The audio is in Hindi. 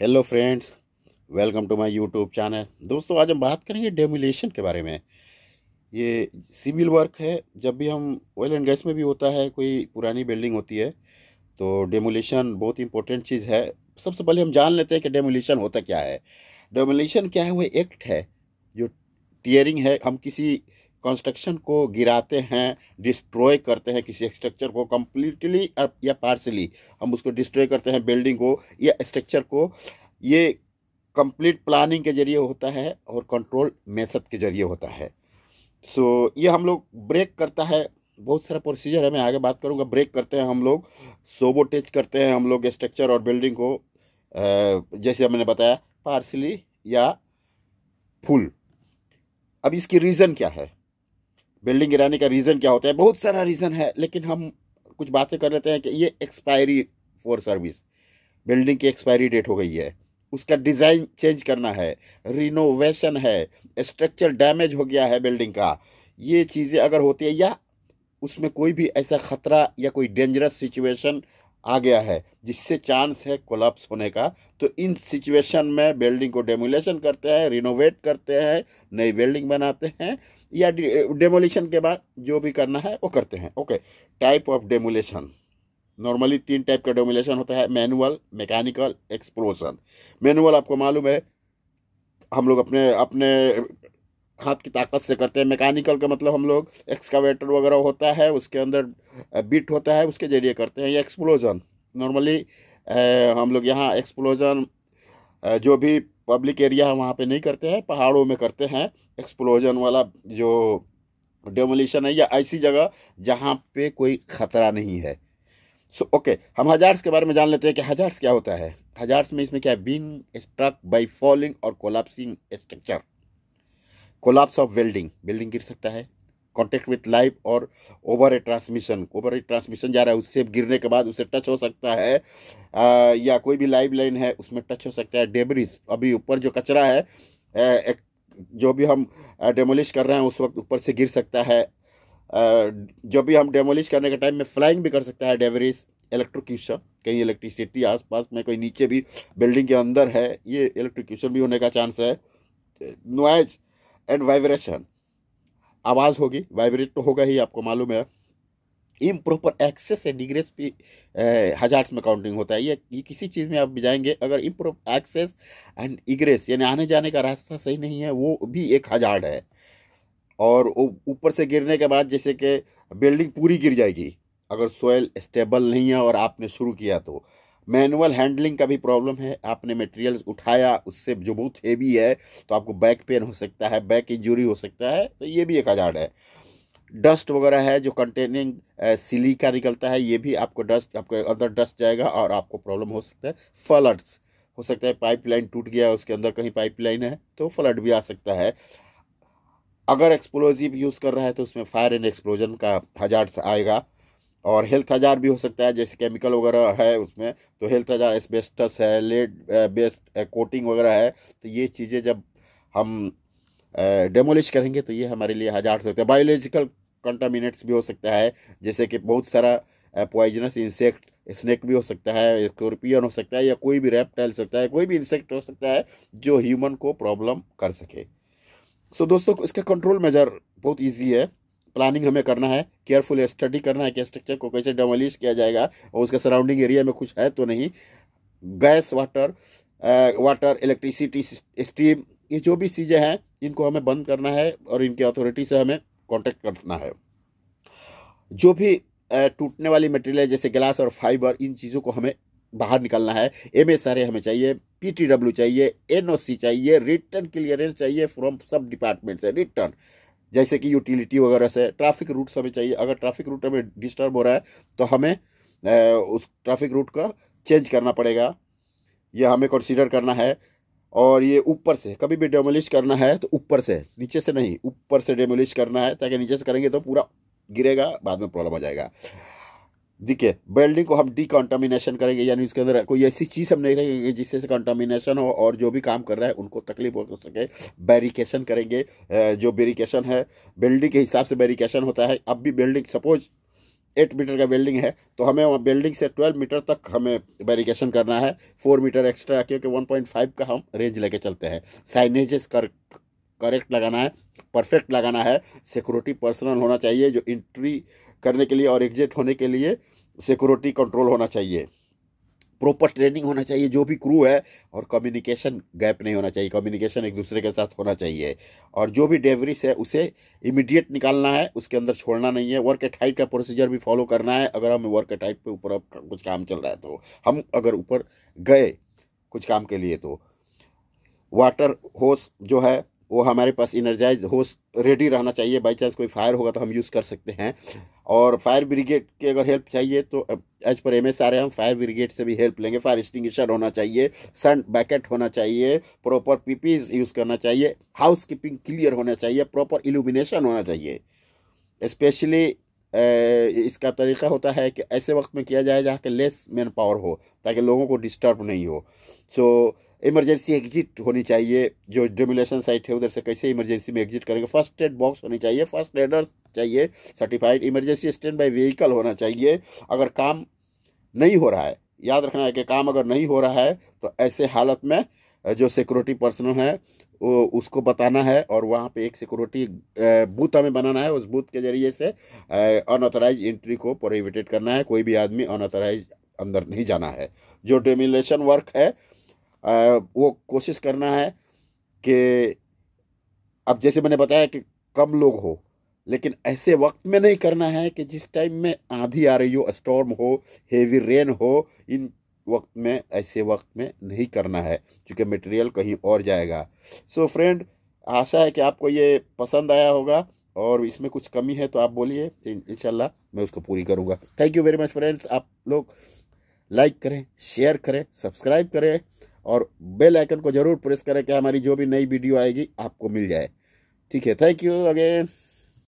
hello friends welcome to my YouTube channel दोस्तों आज हम बात करेंगे डेमोलेशन के बारे में ये सिविल वर्क है जब भी हम ऑयल एंड गैस में भी होता है कोई पुरानी बिल्डिंग होती है तो डेमोलेशन बहुत इंपॉर्टेंट चीज़ है सबसे पहले हम जान लेते हैं कि डेमोलेशन होता क्या है डेमोलेशन क्या है वह एक्ट है जो टीयरिंग है हम किसी कंस्ट्रक्शन को गिराते हैं डिस्ट्रॉय करते हैं किसी स्ट्रक्चर को कम्प्लीटली या पार्सली हम उसको डिस्ट्रॉय करते हैं बिल्डिंग को या स्ट्रक्चर को ये कंप्लीट प्लानिंग के जरिए होता है और कंट्रोल मेथड के जरिए होता है सो so, ये हम लोग ब्रेक करता है बहुत सारा प्रोसीजर है मैं आगे बात करूँगा ब्रेक करते हैं हम लोग सोबोटेज करते हैं हम लोग स्ट्रक्चर और बिल्डिंग को जैसे मैंने बताया पार्सली या फुल अब इसकी रीज़न क्या है बिल्डिंग गिराने का रीज़न क्या होता है बहुत सारा रीज़न है लेकिन हम कुछ बातें कर लेते हैं कि ये एक्सपायरी फॉर सर्विस बिल्डिंग की एक्सपायरी डेट हो गई है उसका डिज़ाइन चेंज करना है रिनोवेशन है स्ट्रक्चर डैमेज हो गया है बिल्डिंग का ये चीज़ें अगर होती है या उसमें कोई भी ऐसा ख़तरा या कोई डेंजरस सिचुएशन आ गया है जिससे चांस है कोलप्स होने का तो इन सिचुएशन में बिल्डिंग को डेमोलेशन करते हैं रिनोवेट करते हैं नई बिल्डिंग बनाते हैं या डेमोलेशन के बाद जो भी करना है वो करते हैं okay type of demolition normally तीन टाइप का डेमोलेशन होता है मैनुअल मैकेनिकल एक्सप्लोजन मैनुअल आपको मालूम है हम लोग अपने अपने हाथ की ताकत से करते हैं मैकेनिकल का मतलब हम लोग एक्सकावेटर वगैरह होता है उसके अंदर बिट होता है उसके जरिए करते हैं ये एक्सप्लोजन नॉर्मली हम लोग यहाँ एक्सप्लोजन जो भी पब्लिक एरिया है वहाँ पे नहीं करते हैं पहाड़ों में करते हैं एक्सप्लोजन वाला जो डेमोलिशन है या ऐसी जगह जहाँ पे कोई ख़तरा नहीं है सो so, ओके okay, हम हजार्स के बारे में जान लेते हैं कि हजार्स क्या होता है हजार्स में इसमें क्या है बीन स्ट्रक बाई फॉलिंग और collapsing structure collapse of welding welding गिर सकता है कॉन्टेक्ट विथ लाइफ और over a transmission over a transmission जा रहा है उससे गिरने के बाद उससे टच हो सकता है आ, या कोई भी लाइव लाइन है उसमें टच हो सकता है डेबरिस अभी ऊपर जो कचरा है एक, जो भी हम डेमोलिश कर रहे हैं उस वक्त ऊपर से गिर सकता है आ, जो भी हम डेमोलिश करने के टाइम में फ्लाइंग भी कर सकता है डेवरेज इलेक्ट्रोक्यूशन कहीं इलेक्ट्रिसिटी आसपास में कोई नीचे भी बिल्डिंग के अंदर है ये इलेक्ट्रोक्यूशन भी होने का चांस है नोएज एंड वाइब्रेशन आवाज़ होगी वाइब्रेट तो होगा ही आपको मालूम है इम प्रॉपर एक्सेस एंड डिग्रेस भी हजार्स में काउंटिंग होता है ये, ये किसी चीज़ में आप जाएंगे अगर इम एक्सेस एंड इग्रेस यानी आने जाने का रास्ता सही नहीं है वो भी एक हजार है और ऊपर से गिरने के बाद जैसे कि बिल्डिंग पूरी गिर जाएगी अगर सोयल स्टेबल नहीं है और आपने शुरू किया तो मैनुअल हैंडलिंग का भी प्रॉब्लम है आपने मटेरियल्स उठाया उससे जो बहुत हेवी है तो आपको बैक पेन हो सकता है बैक इंजरी हो सकता है तो ये भी एक आजाद है डस्ट वगैरह है जो कंटेनिंग सिली का निकलता है ये भी आपको डस्ट आपके अंदर डस्ट जाएगा और आपको प्रॉब्लम हो सकता है फ्लड्स हो सकता है पाइपलाइन टूट गया उसके अंदर कहीं पाइपलाइन है तो फ्लड भी आ सकता है अगर एक्सप्लोजिव यूज़ कर रहा है तो उसमें फायर एंड एक्सप्लोजन का हजार आएगा और हेल्थ हजार भी हो सकता है जैसे केमिकल वगैरह है उसमें तो हेल्थ हजार एस्बेस्टस है लेड बेस्ट कोटिंग वगैरह है तो ये चीज़ें जब हम डेमोलिश करेंगे तो ये हमारे लिए हजार हो सकता है बायोलॉजिकल कंटामिनेट्स भी हो सकता है जैसे कि बहुत सारा पॉइजनस इंसेक्ट स्नेक भी हो सकता है स्कॉर्पियन हो सकता है या कोई भी रेप्टाइल हो सकता है कोई भी इंसेक्ट हो सकता है जो ह्यूमन को प्रॉब्लम कर सके सो so, दोस्तों इसका कंट्रोल मेजर बहुत ईजी है प्लानिंग हमें करना है केयरफुल स्टडी करना है कि स्ट्रक्चर को कैसे डमोलिश किया जाएगा और उसके सराउंडिंग एरिया में कुछ है तो नहीं gas water water electricity steam ये जो भी चीज़ें हैं इनको हमें बंद करना है और इनके अथॉरिटी से हमें कॉन्टेक्ट करना है जो भी टूटने वाली मटेरियल जैसे ग्लास और फाइबर इन चीज़ों को हमें बाहर निकलना है एम एस आर ए हमें चाहिए पी टी डब्ल्यू चाहिए एन ओ सी चाहिए रिटर्न क्लियरेंस चाहिए फ्रॉम सब डिपार्टमेंट से रिटर्न जैसे कि यूटिलिटी वगैरह से ट्रैफिक से हमें चाहिए अगर ट्रैफिक रूट हमें डिस्टर्ब हो रहा है तो हमें ए, उस ट्रैफिक रूट का चेंज करना पड़ेगा ये हमें कंसीडर करना है और ये ऊपर से कभी भी डेमोलिश करना है तो ऊपर से नीचे से नहीं ऊपर से डेमोलिश करना है ताकि नीचे से करेंगे तो पूरा गिरेगा बाद में प्रॉब्लम आ जाएगा देखिए बेल्डिंग को हम डिकॉन्टामिनेशन करेंगे यानी इसके अंदर कोई ऐसी चीज़ हम नहीं रखेंगे जिससे से कॉन्टामिनेशन हो और जो भी काम कर रहा है उनको तकलीफ हो सके बैरिकेशन करेंगे जो बेरिकेशन है बिल्डिंग के हिसाब से बैरिकेशन होता है अब भी बिल्डिंग सपोज एट मीटर का बिल्डिंग है तो हमें वहाँ बिल्डिंग से ट्वेल्व मीटर तक हमें बैरिकेशन करना है फोर मीटर एक्स्ट्रा क्योंकि वन पॉइंट फाइव का हम रेंज लेके चलते हैं साइनेजेस कर करेक्ट लगाना है परफेक्ट लगाना है सिक्योरिटी पर्सनल होना चाहिए जो इंट्री करने के लिए और एग्जिट होने के लिए सिक्योरिटी कंट्रोल होना चाहिए प्रॉपर ट्रेनिंग होना चाहिए जो भी क्रू है और कम्युनिकेशन गैप नहीं होना चाहिए कम्युनिकेशन एक दूसरे के साथ होना चाहिए और जो भी डेवरिस है उसे इमीडिएट निकालना है उसके अंदर छोड़ना नहीं है वर्क एट हाइट का प्रोसीजर भी फॉलो करना है अगर हम वर्क एट हाइट पे ऊपर अब कुछ काम चल रहा है तो हम अगर ऊपर गए कुछ काम के लिए तो वाटर होस जो है वो हमारे पास इनर्जाइज हो रेडी रहना चाहिए बाई चांस कोई फायर होगा तो हम यूज़ कर सकते हैं और फायर ब्रिगेड की अगर हेल्प चाहिए तो एज पर एम एस आ हैं हम फायर ब्रिगेड से भी हेल्प लेंगे फायर एक्सटिंग्विशर होना चाहिए सन बैकेट होना चाहिए प्रॉपर पीपीज यूज़ करना चाहिए हाउस कीपिंग क्लियर होना चाहिए प्रॉपर इल्यूमिनेशन होना चाहिए स्पेशली इसका तरीका होता है कि ऐसे वक्त में किया जाए जहाँ के लेस मैन पावर हो ताकि लोगों को डिस्टर्ब नहीं हो सो so, इमरजेंसी एग्जिट होनी चाहिए जो डेमोलेशन साइट है उधर से कैसे इमरजेंसी में एग्जिट करेंगे फर्स्ट एड बॉक्स होनी चाहिए फर्स्ट एडर चाहिए certified emergency standby vehicle होना चाहिए अगर काम नहीं हो रहा है याद रखना है कि काम अगर नहीं हो रहा है तो ऐसे हालत में जो सिक्योरिटी पर्सनल है वो उसको बताना है और वहाँ पे एक सिक्योरिटी बूथ हमें बनाना है उस बूथ के ज़रिए से अनऑथराइज एंट्री को प्रोहिबिटेड करना है कोई भी आदमी अनऑथराइज अंदर नहीं जाना है जो डेमिलेशन वर्क है वो कोशिश करना है कि अब जैसे मैंने बताया कि कम लोग हो लेकिन ऐसे वक्त में नहीं करना है कि जिस टाइम में आंधी आ रही हो स्टॉर्म हो हेवी रेन हो इन वक्त में ऐसे वक्त में नहीं करना है क्योंकि मटेरियल कहीं और जाएगा सो so फ्रेंड आशा है कि आपको ये पसंद आया होगा और इसमें कुछ कमी है तो आप बोलिए इन मैं उसको पूरी करूँगा thank you very much friends आप लोग लाइक करें शेयर करें सब्सक्राइब करें और बेल आइकन को ज़रूर प्रेस करें कि हमारी जो भी नई वीडियो आएगी आपको मिल जाए ठीक है थैंक यू अगेन